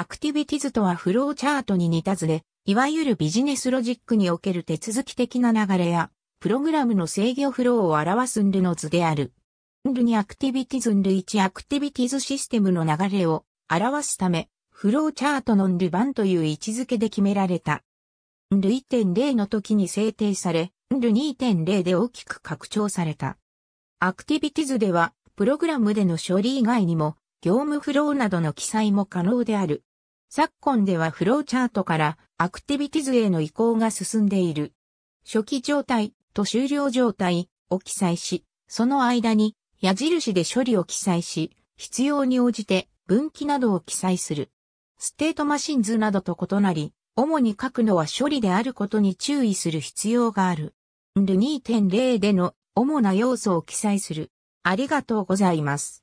アクティビティズとはフローチャートに似た図で、いわゆるビジネスロジックにおける手続き的な流れや、プログラムの制御フローを表すんルの図である。んル2アクティビティズんル1アクティビティズシステムの流れを表すため、フローチャートのんル版という位置づけで決められた。んル1.0の時に制定され、んル2.0で大きく拡張された。アクティビティズでは、プログラムでの処理以外にも、業務フローなどの記載も可能である。昨今ではフローチャートからアクティビティズへの移行が進んでいる。初期状態と終了状態を記載し、その間に矢印で処理を記載し、必要に応じて分岐などを記載する。ステートマシンズなどと異なり、主に書くのは処理であることに注意する必要がある。ル2.0での主な要素を記載する。ありがとうございます。